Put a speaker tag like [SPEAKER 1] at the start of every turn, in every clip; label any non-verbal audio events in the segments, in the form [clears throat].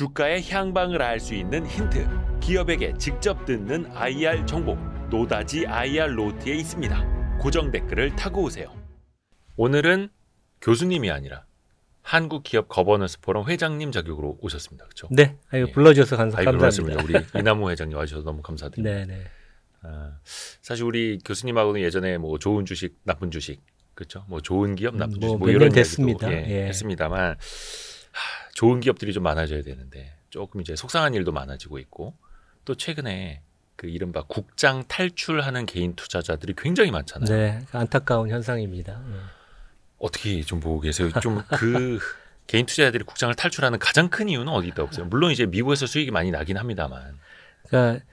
[SPEAKER 1] 주가의 향방을 알 수 있는 힌트, 기업에게 직접 듣는 IR 정보, 노다지 IR 로트에 있습니다. 고정 댓글을 타고 오세요. 오늘은 교수님이 아니라 한국 기업 거버넌스 포럼 회장님 자격으로 오셨습니다. 그렇죠? 네.
[SPEAKER 2] 아유, 예. 불러주셔서 감사, 아유, 감사합니다. 우리
[SPEAKER 1] 이남호 회장님 와주셔서 너무 감사드립니다. 네네. 네. 아, 사실 우리 교수님하고는 예전에 뭐 좋은 주식, 나쁜 주식, 그렇죠? 뭐 좋은 기업, 나쁜 뭐 주식 뭐, 뭐 이런 됐습니다. 예, 예. 했습니다만 하, 좋은 기업들이 좀 많아져야 되는데 조금 이제 속상한 일도 많아지고 있고 또 최근에 그 이른바 국장 탈출하는 개인 투자자들이 굉장히 많잖아요. 네,
[SPEAKER 2] 그 안타까운 현상입니다. 음.
[SPEAKER 1] 어떻게 좀 보고 계세요? 좀 그 [laughs] 개인 투자자들이 국장을 탈출하는 가장 큰 이유는 어디 있다고 보세요? 물론 이제 미국에서 수익이 많이 나긴 합니다만.
[SPEAKER 2] 그러니까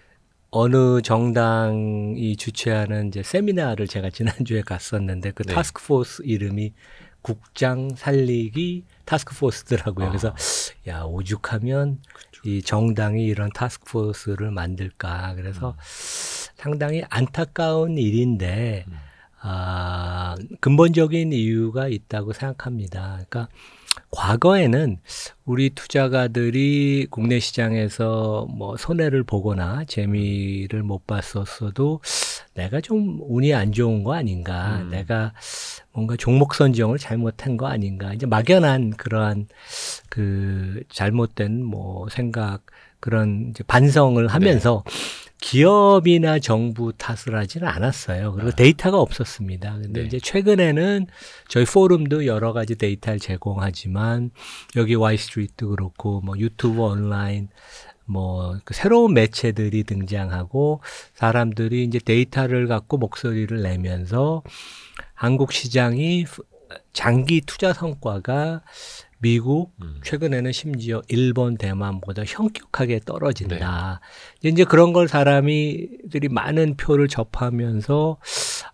[SPEAKER 2] 어느 정당이 주최하는 이제 세미나를 제가 지난주에 갔었는데 그 네. 타스크포스 이름이 국장 살리기 타스크포스더라고요. 아. 그래서 야 오죽하면 그쵸. 이 정당이 이런 타스크포스를 만들까. 그래서 음. 상당히 안타까운 일인데 음. 아, 근본적인 이유가 있다고 생각합니다. 그러니까 과거에는 우리 투자가들이 국내 시장에서 뭐 손해를 보거나 재미를 못 봤었어도 내가 좀 운이 안 좋은 거 아닌가. 음. 내가 뭔가 종목 선정을 잘못한 거 아닌가 이제 막연한 그러한 그 잘못된 뭐 생각 그런 이제 반성을 네. 하면서 네. 기업이나 정부 탓을 하지는 않았어요. 그리고 아. 데이터가 없었습니다. 근데 네. 이제 최근에는 저희 포럼도 여러 가지 데이터를 제공하지만 여기 와이스트리트도 그렇고 뭐 유튜브 온라인 뭐 그 새로운 매체들이 등장하고 사람들이 이제 데이터를 갖고 목소리를 내면서 한국 시장이 장기 투자 성과가 미국 음. 최근에는 심지어 일본 대만보다 현격하게 떨어진다. 네. 이제 그런 걸 사람이들이 많은 표를 접하면서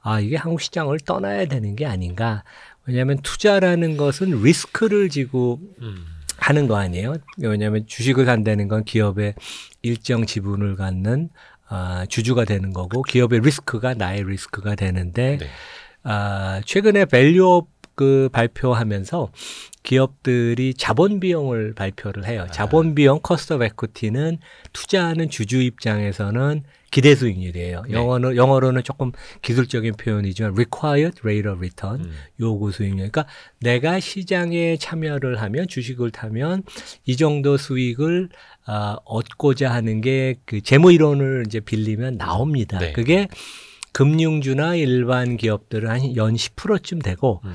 [SPEAKER 2] 아 이게 한국 시장을 떠나야 되는 게 아닌가. 왜냐하면 투자라는 것은 리스크를 지고 음. 하는 거 아니에요. 왜냐하면 주식을 산다는 건 기업의 일정 지분을 갖는 아, 주주가 되는 거고 기업의 리스크가 나의 리스크가 되는데. 네. 아, 최근에 밸류업 그 발표하면서 기업들이 자본 비용을 발표를 해요. 아. 자본 비용 커스터 베쿠티는 투자하는 주주 입장에서는 기대 수익률이에요. 네. 영어로 영어로는 조금 기술적인 표현이지만 required rate of return 음. 요구 수익률. 그러니까 내가 시장에 참여를 하면 주식을 타면 이 정도 수익을 어, 얻고자 하는 게 그 재무 이론을 이제 빌리면 나옵니다. 네. 그게 금융주나 일반 기업들은 한 연 10%쯤 되고 음.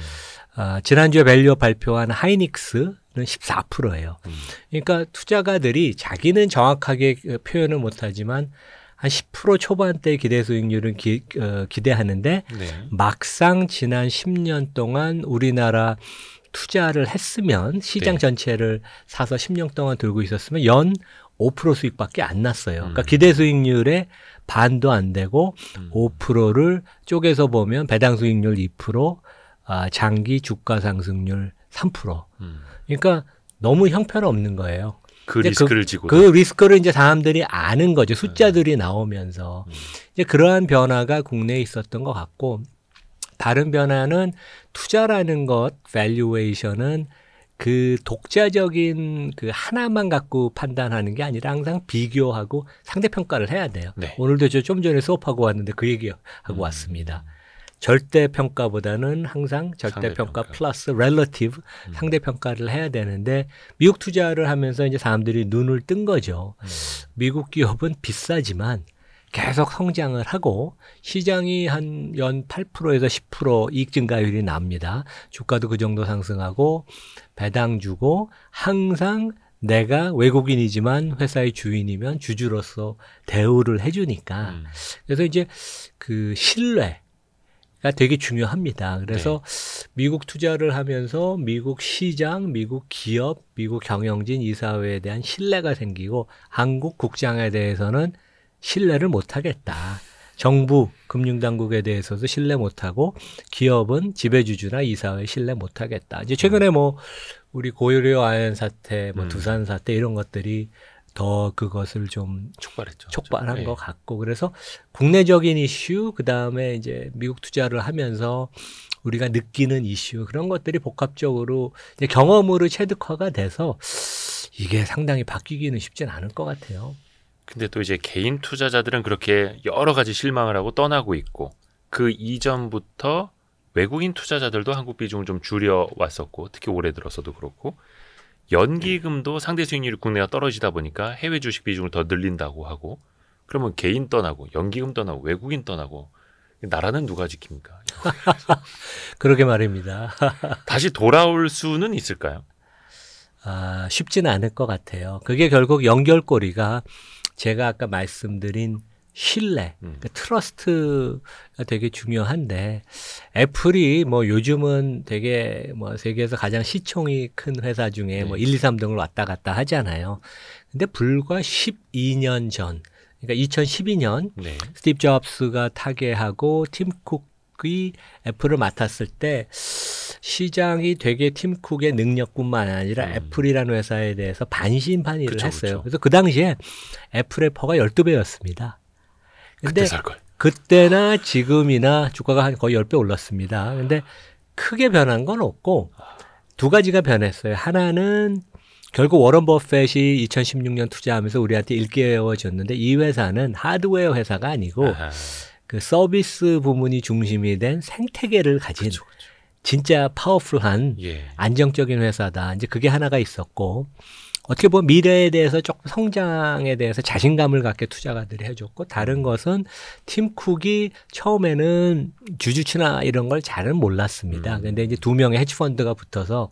[SPEAKER 2] 아, 지난주에 밸류어 발표한 하이닉스는 14%예요. 음. 그러니까 투자가들이 자기는 정확하게 표현을 못하지만 한 10% 초반대 기대 수익률은 기, 어, 기대하는데 네. 막상 지난 10년 동안 우리나라 투자를 했으면 시장 네. 전체를 사서 10년 동안 들고 있었으면 연 5% 수익밖에 안 났어요. 그러니까 음. 기대 수익률에 반도 안 되고 음. 5%를 쪼개서 보면 배당 수익률 2%, 아, 장기 주가 상승률 3%. 음. 그러니까 너무 형편없는 거예요. 그 리스크를 그, 지고. 그 리스크를 이제 사람들이 아는 거죠. 숫자들이 음. 나오면서. 음. 이제 그러한 변화가 국내에 있었던 것 같고, 다른 변화는 투자라는 것, 밸류에이션은 그 독자적인 그 하나만 갖고 판단하는 게 아니라 항상 비교하고 상대 평가를 해야 돼요. 네. 오늘도 저좀 전에 수업하고 왔는데 그 얘기하고 음. 왔습니다. 절대 평가보다는 항상 절대 평가 플러스 렐러티브 음. 상대 평가를 해야 되는데 미국 투자를 하면서 이제 사람들이 눈을 뜬 거죠. 음. 미국 기업은 비싸지만 계속 성장을 하고 시장이 한 연 8%에서 10% 이익 증가율이 납니다. 주가도 그 정도 상승하고 배당 주고 항상 내가 외국인이지만 회사의 주인이면 주주로서 대우를 해주니까 음. 그래서 이제 그 신뢰 가 되게 중요합니다. 그래서 네. 미국 투자를 하면서 미국 시장, 미국 기업, 미국 경영진 이사회에 대한 신뢰가 생기고 한국 국장에 대해서는 신뢰를 못하겠다. 정부 금융당국에 대해서도 신뢰 못하고 기업은 지배주주나 이사회 신뢰 못하겠다. 이제 최근에 뭐 우리 고유료 아연 사태, 뭐 음. 두산 사태 이런 것들이 더 그것을 좀 촉발했죠. 촉발한 그렇죠. 것 예. 같고 그래서 국내적인 이슈 그 다음에 이제 미국 투자를 하면서 우리가 느끼는 이슈 그런 것들이 복합적으로 이제 경험으로 체득화가 돼서 이게 상당히 바뀌기는 쉽진 않을 것 같아요.
[SPEAKER 1] 근데 또 이제 개인 투자자들은 그렇게 여러 가지 실망을 하고 떠나고 있고 그 이전부터 외국인 투자자들도 한국 비중을 좀 줄여 왔었고 특히 올해 들어서도 그렇고 연기금도 상대 수익률이 국내가 떨어지다 보니까 해외 주식 비중을 더 늘린다고 하고 그러면 개인 떠나고 연기금 떠나고 외국인 떠나고 나라는 누가 지킵니까? [laughs]
[SPEAKER 2] 그러게 말입니다. [laughs] 다시 돌아올 수는 있을까요? 아, 쉽지는 않을 것 같아요. 그게 결국 연결고리가 제가 아까 말씀드린 신뢰, 음. 그러니까 트러스트가 되게 중요한데 애플이 뭐 요즘은 되게 뭐 세계에서 가장 시총이 큰 회사 중에 뭐 1, 2, 3등을 왔다 갔다 하잖아요. 근데 불과 12년 전, 그러니까 2012년 네. 스티브 잡스가 타계하고 팀쿡 쿡이 애플을 맡았을 때 시장이 되게 팀 쿡의 능력뿐만 아니라 음. 애플이라는 회사에 대해서 반신반의를 그쵸, 했어요. 그쵸. 그래서 그 당시에 애플 애퍼가 12배였습니다. 근데 그때 살 걸. 그때나 지금이나 주가가 한 거의 10배 올랐습니다. 근데 크게 변한 건 없고 두 가지가 변했어요. 하나는 결국 워런 버펫이 2016년 투자하면서 우리한테 일깨워 졌는데이 회사는 하드웨어 회사가 아니고 아하. 그 서비스 부문이 중심이 된 생태계를 가진 그쵸, 그렇죠, 그쵸. 그렇죠. 진짜 파워풀한 예. 안정적인 회사다. 이제 그게 하나가 있었고 어떻게 보면 미래에 대해서 조금 성장에 대해서 자신감을 갖게 투자가들이 해줬고 다른 것은 팀 쿡이 처음에는 주주치나 이런 걸 잘은 몰랐습니다. 음. 근데 이제 두 명의 헤지펀드가 붙어서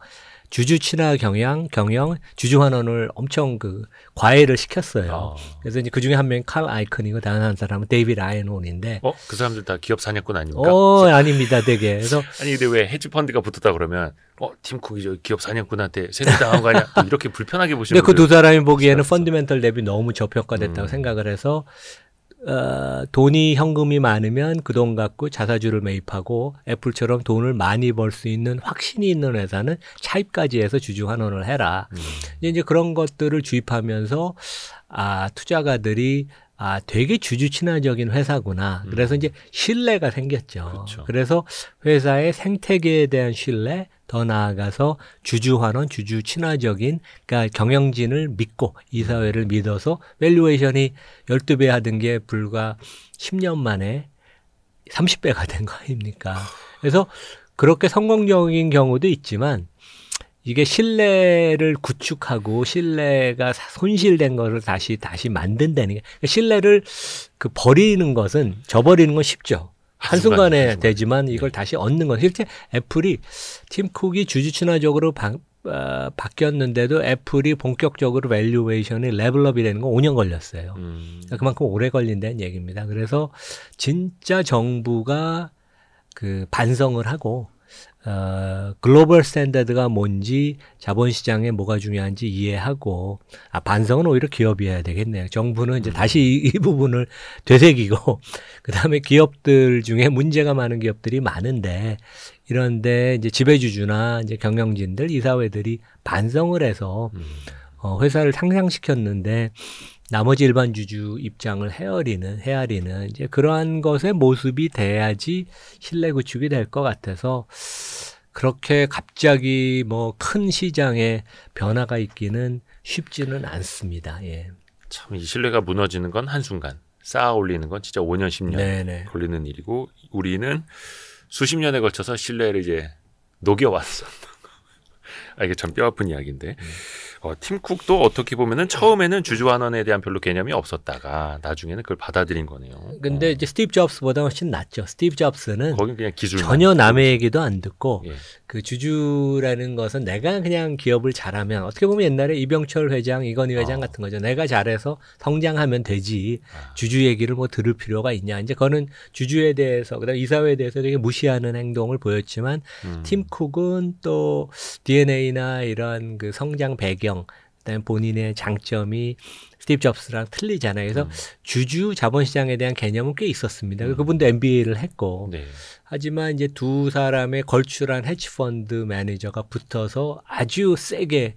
[SPEAKER 2] 주주 친화 경향, 경영, 주주 환원을 엄청 그 과외를 시켰어요. 어. 그래서 이제 그 중에 한 명이 칼 아이컨이고 다른 한 사람은 데이비드 아이언온인데
[SPEAKER 1] 어? 그 사람들 다 기업 사냥꾼 아닙니까?
[SPEAKER 2] 어, 아닙니다. 되게. 그래서 [laughs]
[SPEAKER 1] 아니 근데 왜 헤지펀드가 붙었다 그러면 어, 팀쿡이 저 기업 사냥꾼한테 세뇌당한 거 아니야? [laughs] 이렇게 불편하게 보시는 근데 그두
[SPEAKER 2] 사람이 보기에는 펀드멘털 랩이 너무 저평가됐다고 음. 생각을 해서 어, 돈이 현금이 많으면 그 돈 갖고 자사주를 매입하고 애플처럼 돈을 많이 벌 수 있는 확신이 있는 회사는 차입까지 해서 주주 환원을 해라. 음. 이제 그런 것들을 주입하면서 아 투자가들이 아 되게 주주 친화적인 회사구나. 그래서 음. 이제 신뢰가 생겼죠. 그렇죠. 그래서 회사의 생태계에 대한 신뢰, 더 나아가서 주주환원, 주주 친화적인 그러니까 경영진을 믿고 이사회를 믿어서 밸류에이션이 12배 하던 게 불과 10년 만에 30배가 된 거 아닙니까? 그래서 그렇게 성공적인 경우도 있지만 이게 신뢰를 구축하고 신뢰가 손실된 것을 다시 다시 만든다는 게 그러니까 신뢰를 그 버리는 것은 저버리는 건 쉽죠. 한순간에 되지만 네. 이걸 다시 얻는 건 실제 애플이 팀 쿡이 주주 친화적으로 바, 어, 바뀌었는데도 애플이 본격적으로 밸류에이션이 레벨업이 되는 건 5년 걸렸어요. 음. 그러니까 그만큼 오래 걸린다는 얘기입니다. 그래서 진짜 정부가 그 반성을 하고 어, 글로벌 스탠다드가 뭔지 자본시장에 뭐가 중요한지 이해하고 아, 반성은 오히려 기업이어야 되겠네요. 정부는 이제 음. 다시 이, 이 부분을 [laughs] 되새기고 그다음에 기업들 중에 문제가 많은 기업들이 많은데 이런데 이제 지배주주나 이제 경영진들 이사회들이 반성을 해서 음. 어, 회사를 상장시켰는데 나머지 일반 주주 입장을 헤아리는 헤아리는 이제 그러한 것의 모습이 돼야지 신뢰 구축이 될 것 같아서 그렇게 갑자기 뭐 큰 시장에 변화가 있기는 쉽지는 않습니다. 예.
[SPEAKER 1] 참이 신뢰가 무너지는 건 한순간 쌓아 올리는 건 진짜 5년 10년 네네. 걸리는 일이고 우리는 수십 년에 걸쳐서 신뢰를 이제 녹여왔어. 아 이게 참 뼈아픈 이야기인데. 음. 어, 팀쿡도 어떻게 보면은 처음에는 주주환원에 대한 별로 개념이 없었다가 나중에는 그걸 받아들인 거네요.
[SPEAKER 2] 근데 어. 이제 스티브 잡스보다 훨씬 낫죠. 스티브 잡스는 그냥 전혀 남의 얘기도 안 듣고 예. 그 주주라는 것은 내가 그냥 기업을 잘하면 어떻게 보면 옛날에 이병철 회장, 이건희 회장 어. 같은 거죠. 내가 잘해서 성장하면 되지 아. 주주 얘기를 뭐 들을 필요가 있냐. 이제 그거는 주주에 대해서 그다음 이사회에 대해서 되게 무시하는 행동을 보였지만 음. 팀쿡은 또 DNA나 이런 그 성장 배경 배경, 그다음에 본인의 장점이 스티브 잡스랑 틀리잖아요. 그래서 음. 주주 자본시장에 대한 개념은 꽤 있었습니다. 음. 그분도 MBA를 했고, 네. 하지만 이제 두 사람의 걸출한 헤지펀드 매니저가 붙어서 아주 세게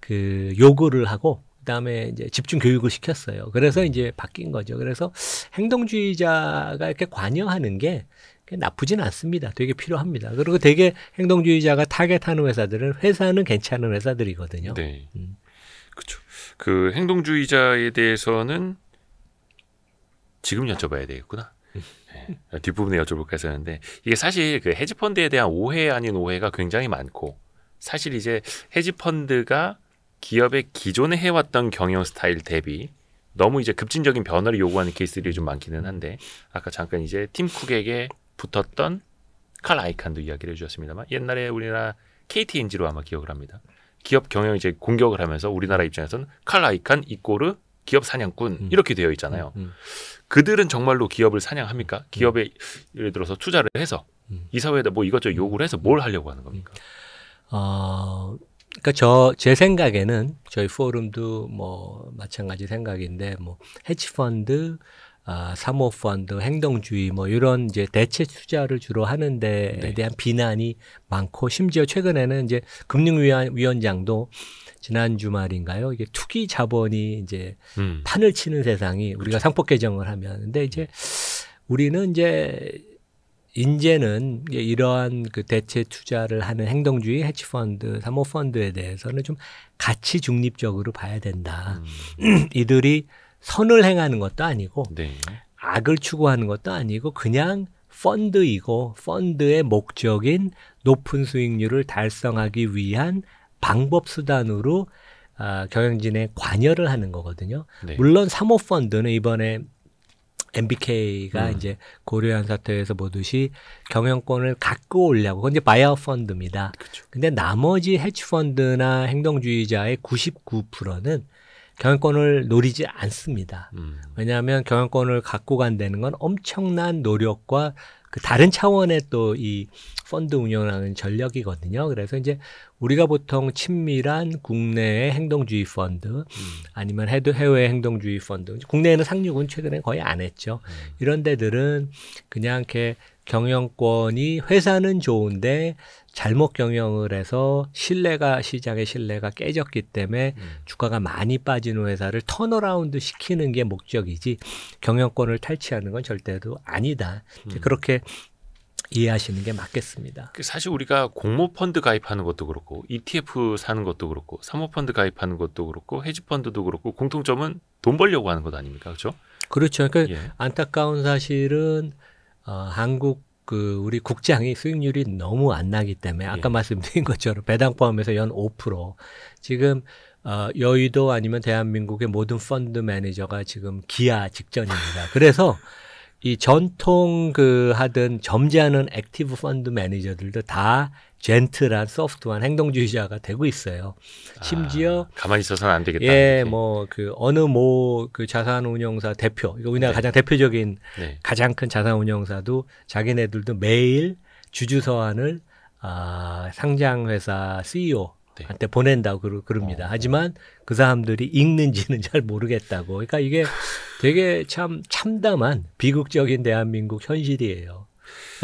[SPEAKER 2] 그 요구를 하고 그다음에 이제 집중 교육을 시켰어요. 그래서 음. 이제 바뀐 거죠. 그래서 행동주의자가 이렇게 관여하는 게 나쁘진 않습니다. 되게 필요합니다. 그리고 되게 행동주의자가 타겟하는 회사들은 회사는 괜찮은 회사들이거든요.
[SPEAKER 1] 네. 음. 그렇죠. 그 행동주의자에 대해서는 지금 여쭤봐야 되겠구나. 네. 뒷부분에 여쭤볼까 했었는데 이게 사실 그 헤지펀드에 대한 오해 아닌 오해가 굉장히 많고 사실 이제 헤지펀드가 기업의 기존에 해왔던 경영 스타일 대비 너무 이제 급진적인 변화를 요구하는 케이스들이 좀 많기는 한데 아까 잠깐 이제 팀 쿡에게 붙었던 칼 아이칸도 이야기를 해주셨습니다만 옛날에 우리나라 KT인지로 아마 기억을 합니다. 기업 경영 이제 공격을 하면서 우리나라 입장에서는 칼 아이칸 이꼬르 기업 사냥꾼 음. 이렇게 되어 있잖아요. 음. 음. 그들은 정말로 기업을 사냥합니까? 음. 기업에 예를 들어서 투자를 해서 음. 이사회에다 뭐 이것저것 요구를 해서 뭘 하려고 하는 겁니까?
[SPEAKER 2] 어, 그러니까 저 제 생각에는 저희 포럼도 뭐 마찬가지 생각인데 뭐 헤지펀드 아, 사모펀드, 행동주의 뭐 이런 이제 대체 투자를 주로 하는데에 네. 대한 비난이 많고 심지어 최근에는 이제 금융위원장도 지난 주말인가요? 이게 투기 자본이 이제 음. 판을 치는 세상이 우리가 그렇죠. 상법 개정을 하면 근데 이제 우리는 이제 인제는 이러한 그 대체 투자를 하는 행동주의 해치펀드 사모펀드에 대해서는 좀 가치 중립적으로 봐야 된다. 음. [clears throat] 이들이 선을 행하는 것도 아니고 네. 악을 추구하는 것도 아니고 그냥 펀드이고 펀드의 목적인 높은 수익률을 달성하기 위한 방법 수단으로 아, 경영진에 관여를 하는 거거든요. 네. 물론 사모펀드는 이번에 MBK가 음. 이제 고려한 사태에서 보듯이 경영권을 갖고 오려고 그건 이제 바이어 펀드입니다. 그쵸. 근데 나머지 헤지 펀드나 행동주의자의 99%는 경영권을 노리지 않습니다. 음. 왜냐하면 경영권을 갖고 간다는 건 엄청난 노력과 그 다른 차원의 또 이 펀드 운영하는 전력이거든요. 그래서 이제 우리가 보통 친밀한 국내의 행동주의 펀드 음. 아니면 해도 해외 행동주의 펀드 국내에는 상륙은 최근에 거의 안 했죠. 음. 이런 데들은 그냥 이렇게 경영권이 회사는 좋은데 잘못 경영을 해서 신뢰가 시장의 신뢰가 깨졌기 때문에 음. 주가가 많이 빠진 회사를 턴어라운드 시키는 게 목적이지 경영권을 탈취하는 건 절대도 아니다. 음. 그렇게 이해하시는 게 맞겠습니다.
[SPEAKER 1] 그 사실 우리가 공모 펀드 가입하는 것도 그렇고 ETF 사는 것도 그렇고 사모펀드 가입하는 것도 그렇고 헤지펀드도 그렇고 공통점은 돈 벌려고 하는 것 아닙니까, 그렇죠?
[SPEAKER 2] 그렇죠. 그러니까 예. 안타까운 사실은 어, 한국 그 우리 국장이 수익률이 너무 안 나기 때문에 예. 아까 예. 말씀드린 것처럼 배당 포함해서 연5% 지금 어, 여의도 아니면 대한민국의 모든 펀드 매니저가 지금 기아 직전입니다. 그래서 이 전통 그 하던 점잖은 액티브 펀드 매니저들도 다 젠틀한 소프트한 행동주의자가 되고 있어요. 아, 심지어 아, 가만히 있어서는 안 되겠다. 예, 뭐 그 어느 모 그 자산운용사 대표, 이거 우리나라 네. 가장 대표적인 네. 가장 큰 자산운용사도 자기네들도 매일 주주서한을 아, 상장회사 CEO 네. 한테 보낸다고 그러, 그럽니다. 어, 어. 하지만 그 사람들이 읽는지는 [laughs] 잘 모르겠다고. 그러니까 이게 [laughs] 되게 참 참담한 비극적인 대한민국 현실이에요.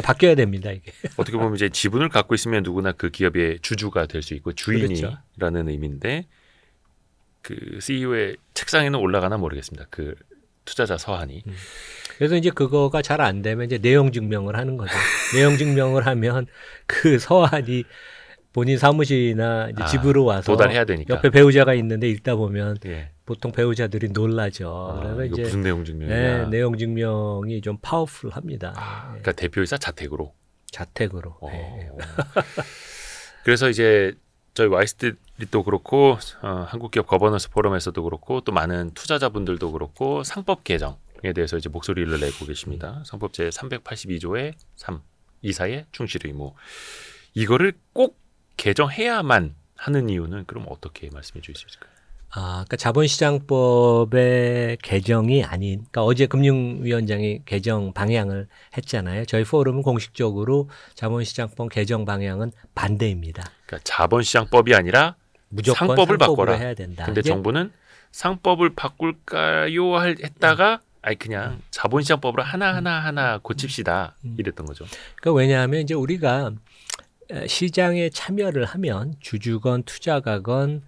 [SPEAKER 2] 바뀌어야 됩니다 이게.
[SPEAKER 1] [laughs] 어떻게 보면 이제 지분을 갖고 있으면 누구나 그 기업의 주주가 될 수 있고 주인이라는 그렇죠. 의미인데 그 CEO의 책상에는 올라가나 모르겠습니다. 그 투자자 서한이. 음.
[SPEAKER 2] 그래서 이제 그거가 잘 안 되면 이제 내용 증명을 하는 거죠. [laughs] 내용 증명을 하면 그 서한이 본인 사무실이나 이제 아, 집으로 와서 도달해야 되니까. 옆에 배우자가 있는데 읽다 보면 예. 보통 배우자들이 놀라죠. 아, 그러면 이제 무슨 내용 증명이야? 네, 내용 증명이 좀 파워풀합니다. 아, 네.
[SPEAKER 1] 그러니까 네. 대표이사 자택으로.
[SPEAKER 2] 자택으로. 어, 네. 어.
[SPEAKER 1] 그래서 이제 저희 와이스트리도 그렇고 어, 한국기업 거버넌스 포럼에서도 그렇고 또 많은 투자자분들도 그렇고 상법 개정에 대해서 이제 목소리를 내고 계십니다. 상법 음. 제 382조의 3 이사의 충실 의무 이거를 꼭 개정해야만 하는 이유는 그럼 어떻게 말씀해 주실 수 있을까요?
[SPEAKER 2] 아, 그러니까 자본시장법의 개정이 아닌, 그러니까 어제 금융위원장이 개정 방향을 했잖아요. 저희 포럼은 공식적으로 자본시장법 개정 방향은 반대입니다.
[SPEAKER 1] 그러니까 자본시장법이 아니라 무조건 상법을 바꿔라. 해야 된다. 근데 정부는
[SPEAKER 2] 상법을
[SPEAKER 1] 바꿀까요 할 했다가 음. 아니 그냥 자본시장법으로 하나 하나 하나 고칩시다 음. 이랬던 거죠. 그
[SPEAKER 2] 그러니까 왜냐하면 이제 우리가 시장에 참여를 하면 주주건 투자가건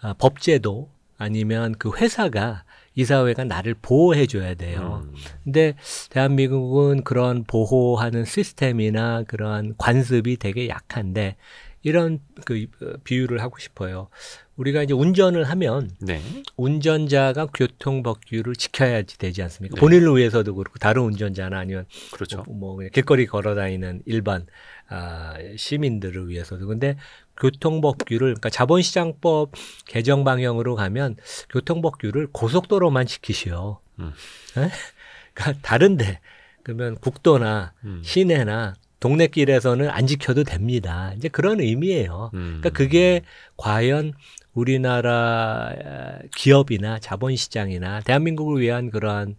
[SPEAKER 2] 아, 법제도 아니면 그 회사가 이사회가 나를 보호해 줘야 돼요. 음. 근데 대한민국은 그런 보호하는 시스템이나 그런 관습이 되게 약한데 이런 그 어, 비유를 하고 싶어요. 우리가 이제 운전을 하면 네. 운전자가 교통 법규를 지켜야지 되지 않습니까? 네. 본인을 위해서도 그렇고 다른 운전자나 아니면 그렇죠. 뭐, 뭐 길거리 걸어다니는 일반 아, 시민들을 위해서도. 근데 교통법규를 그러니까 자본시장법 개정 방향으로 가면 교통법규를 고속도로만 지키시오. 음. 예? 그러니까 다른데 그러면 국도나 음. 시내나 동네 길에서는 안 지켜도 됩니다. 이제 그런 의미예요. 그러니까 음. 그러니까 그게 과연 우리나라 아, 기업이나 자본시장이나 대한민국을 위한 그러한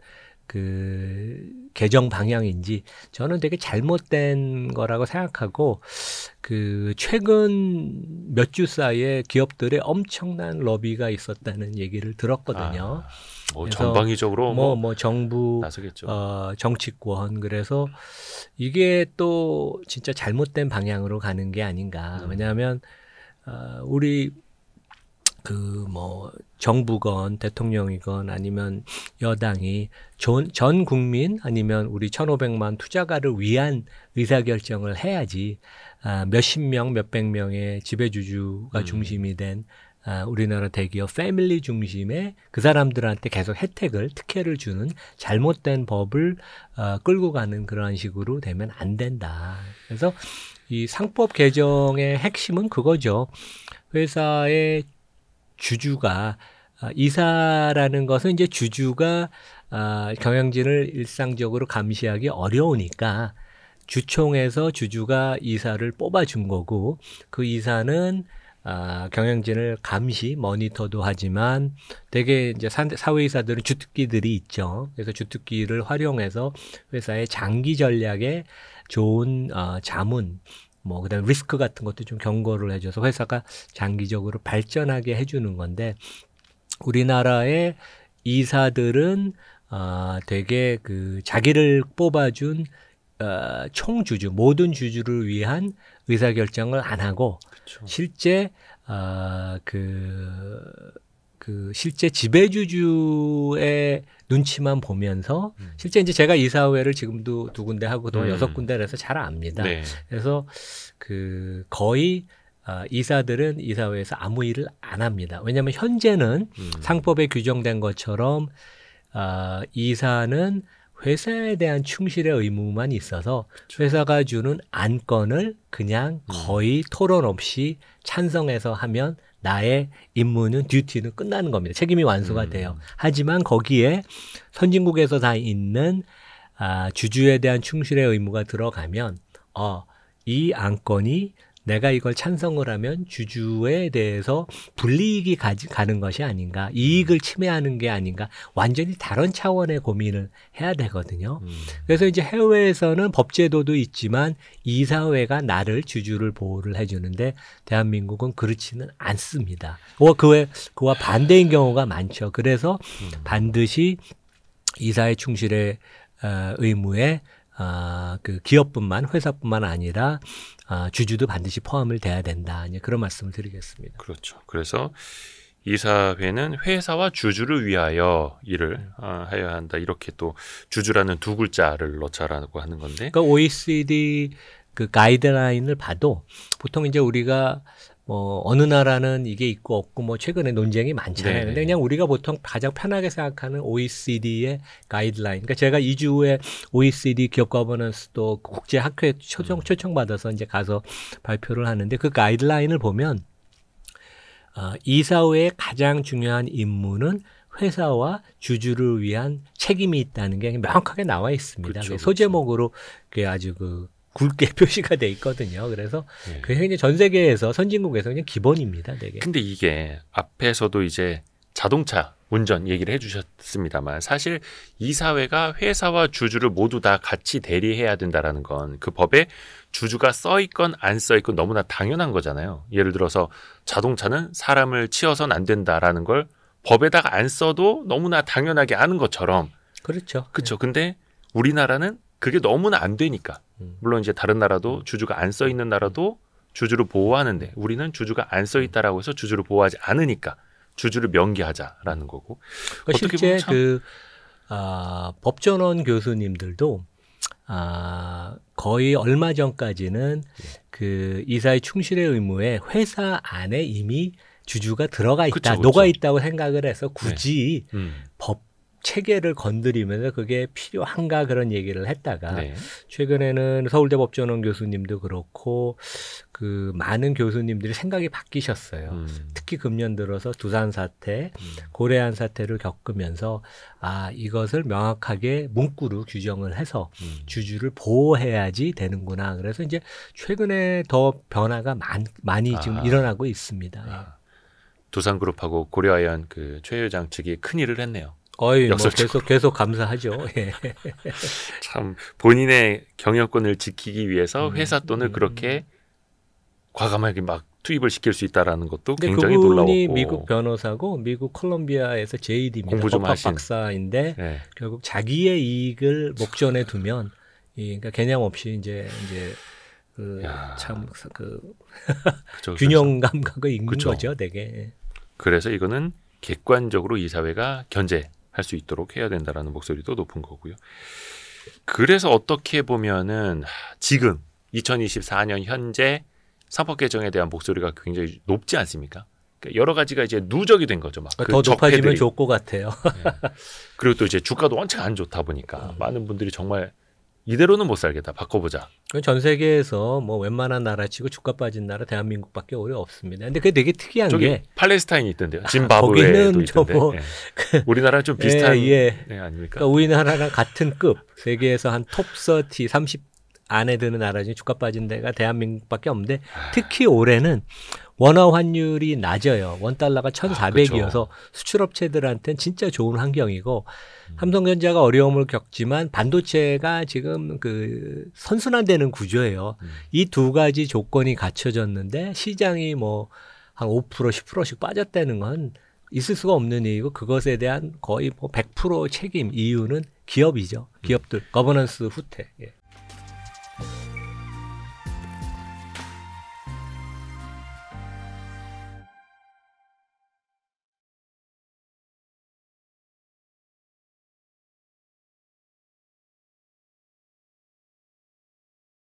[SPEAKER 2] 그 개정 방향인지 저는 되게 잘못된 거라고 생각하고 그 최근 몇 주 사이에 기업들의 엄청난 러비가 있었다는 얘기를 들었거든요. 아, 뭐 전방위적으로 뭐뭐 뭐 뭐 정부 나서겠죠. 어 정치권 그래서 이게 또 진짜 잘못된 방향으로 가는 게 아닌가. 음. 왜냐하면 어, 우리 그뭐 정부건 대통령이건 아니면 여당이 전, 전 국민 아니면 우리 1,500만 투자가를 위한 의사결정을 해야지 아, 몇십 명, 몇백 명의 지배주주가 음. 중심이 된 아, 우리나라 대기업 패밀리 중심의 그 사람들한테 계속 혜택을 특혜를 주는 잘못된 법을 어, 끌고 가는 그러한 식으로 되면 안 된다. 그래서 이 상법 개정의 핵심은 그거죠. 회사의 주주가 아, 이사라는 것은 이제 주주가 아, 경영진을 일상적으로 감시하기 어려우니까 주총에서 주주가 이사를 뽑아준 거고 그 이사는 아, 경영진을 감시, 모니터도 하지만 되게 이제 사회이사들은 주특기들이 있죠. 그래서 주특기를 활용해서 회사의 장기 전략에 좋은 어, 자문, 뭐 그다음 리스크 같은 것도 좀 경고를 해줘서 회사가 장기적으로 발전하게 해주는 건데 우리나라의 이사들은 어, 되게 그 자기를 뽑아준 어, 총 주주 모든 주주를 위한 의사 결정을 안 하고 그쵸. 실제 어, 그그 실제 지배주주의 눈치만 보면서 음. 실제 이제 제가 이사회를 지금도 두 군데 하고 또 음. 여섯 군데를 해서 잘 압니다. 네. 그래서 그 거의 아, 이사들은 이사회에서 아무 일을 안 합니다. 왜냐하면 현재는 음. 상법에 규정된 것처럼 아, 이사는 회사에 대한 충실의 의무만 있어서 그쵸. 회사가 주는 안건을 그냥 음. 거의 토론 없이 찬성해서 하면 나의 임무는 듀티는 끝나는 겁니다. 책임이 완수가 음. 돼요. 하지만 거기에 선진국에서 다 있는 아, 주주에 대한 충실의 의무가 들어가면 어, 이 안건이 내가 이걸 찬성을 하면 주주에 대해서 불리익이 가지, 가는 것이 아닌가, 이익을 음. 침해하는 게 아닌가, 완전히 다른 차원의 고민을 해야 되거든요. 음. 그래서 이제 해외에서는 법제도도 있지만 이사회가 나를 주주를 보호를 해주는데 대한민국은 그렇지는 않습니다. 뭐 그와 그와 반대인 경우가 많죠. 그래서 음. 반드시 이사회 충실의 어, 의무에 아, 그 기업뿐만 회사뿐만 아니라 아, 주주도 반드시 포함을 돼야 된다. 이제 그런 말씀을 드리겠습니다. 그렇죠.
[SPEAKER 1] 그래서 이사회는 회사와 주주를 위하여 일을 네. 아, 해야 한다. 이렇게 또 주주라는 두 글자를 넣자라고 하는
[SPEAKER 2] 건데. 그러니까 OECD 그 가이드라인을 봐도 보통 이제 우리가 뭐 어느 나라는 이게 있고 없고 뭐 최근에 논쟁이 많잖아요. 네네. 근데 그냥 우리가 보통 가장 편하게 생각하는 OECD의 가이드라인. 그러니까 제가 2주 후에 OECD 기업 거버넌스도 국제 학회 초청 음. 초청 받아서 이제 가서 발표를 하는데 그 가이드라인을 보면 어, 이사회에 가장 중요한 임무는 회사와 주주를 위한 책임이 있다는 게 명확하게 나와 있습니다. 그쵸, 그렇죠, 그쵸. 소제목으로 그렇죠. 그게 아주 그 굵게 [laughs] 표시가 돼 있거든요. 그래서 예. 그게 이전 세계에서 선진국에서 그냥 기본입니다. 되게.
[SPEAKER 1] 근데 이게 앞에서도 이제 자동차 운전 얘기를 해주셨습니다만 사실 이 사회가 회사와 주주를 모두 다 같이 대리해야 된다라는 건 그 법에 주주가 써 있건 안 써 있건 너무나 당연한 거잖아요. 예를 들어서 자동차는 사람을 치어선 안 된다라는 걸 법에다가 안 써도 너무나 당연하게 아는 것처럼 그렇죠. 그렇죠. 네. 근데 우리나라는 그게 너무나 안 되니까 음. 물론 이제 다른 나라도 주주가 안 써 있는 나라도 주주를 보호하는데 우리는 주주가 안 써 있다라고 해서 주주를 보호하지 않으니까 주주를 명기하자라는 거고
[SPEAKER 2] 그러니까 실제 참... 그 아, 법전원 교수님들도 아, 거의 얼마 전까지는 예. 그 이사의 충실의 의무에 회사 안에 이미 주주가 들어가 있다, 그쵸, 그쵸. 녹아 있다고 생각을 해서 굳이 네. 음. 법 체계를 건드리면서 그게 필요한가 그런 얘기를 했다가 네. 최근에는 서울대 법조원 교수님도 그렇고 그 많은 교수님들이 생각이 바뀌셨어요. 음. 특히 금년 들어서 두산 사태, 음. 고래한 사태를 겪으면서 아 이것을 명확하게 문구로 규정을 해서 음. 주주를 보호해야지 되는구나. 그래서 이제 최근에 더 변화가 많, 많이 지금 아. 일어나고 있습니다. 아.
[SPEAKER 1] 두산그룹하고 고려아연 그최 회장 측이 큰 일을
[SPEAKER 2] 했네요. 어이, 뭐 역설적으로. 뭐 계속 계속 감사하죠. [laughs] 예.
[SPEAKER 1] 참 본인의 경영권을 지키기 위해서 음. 회사 돈을 음. 그렇게 과감하게 막 투입을 시킬 수 있다라는 것도 굉장히 그분이 놀라웠고 미국
[SPEAKER 2] 변호사고 미국 콜롬비아에서 JD입니다. 공부 좀 하신. 박사인데 네. 결국 자기의 이익을 목전에 두면 이 그러니까 개념 없이 이제 이제 그참그 그, 그 [laughs] 균형 감각을 읽는 그쵸. 거죠, 되게.
[SPEAKER 1] 그래서 이거는 객관적으로 이 사회가 견제 할수 있도록 해야 된다라는 목소리도 높은 거고요. 그래서 어떻게 보면은 지금 2024년 현재 상법 개정에 대한 목소리가 굉장히 높지 않습니까? 그니까 여러 가지가 이제 누적이 된 거죠. 막더 아, 그 높아지면 적폐들이. 좋을 것 같아요. 네. 그리고 또 이제 주가도 원체 안 좋다 보니까 음. 많은 분들이 정말 이대로는 못 살겠다. 바꿔보자.
[SPEAKER 2] 그 전 세계에서 뭐 웬만한 나라치고 주가 빠진 나라 대한민국밖에 오히려 없습니다. 근데 그게 되게 특이한 게 팔레스타인이 있던데요. 짐바브웨도 아, 있던데. 뭐 예. 우리나라 좀 [laughs] 예, 비슷한 예, 예. 예 아닙니까? 그러니까 우리나라랑 같은 급 세계에서 한톱 30, 30 안에 드는 나라 중에 주가 빠진 데가 대한민국밖에 없는데 아. 특히 올해는 원화 환율이 낮아요. 원달러가 1,400이어서 아, 그렇죠. 수출업체들한테는 진짜 좋은 환경이고 음. 삼성전자가 어려움을 겪지만 반도체가 지금 그 선순환되는 구조예요. 음. 이두 가지 조건이 갖춰졌는데 시장이 뭐한5% 10%씩 빠졌다는 건 있을 수가 없는 일이고 그것에 대한 거의 뭐100% 책임 이유는 기업이죠. 기업들 음. 거버넌스 후퇴. 예.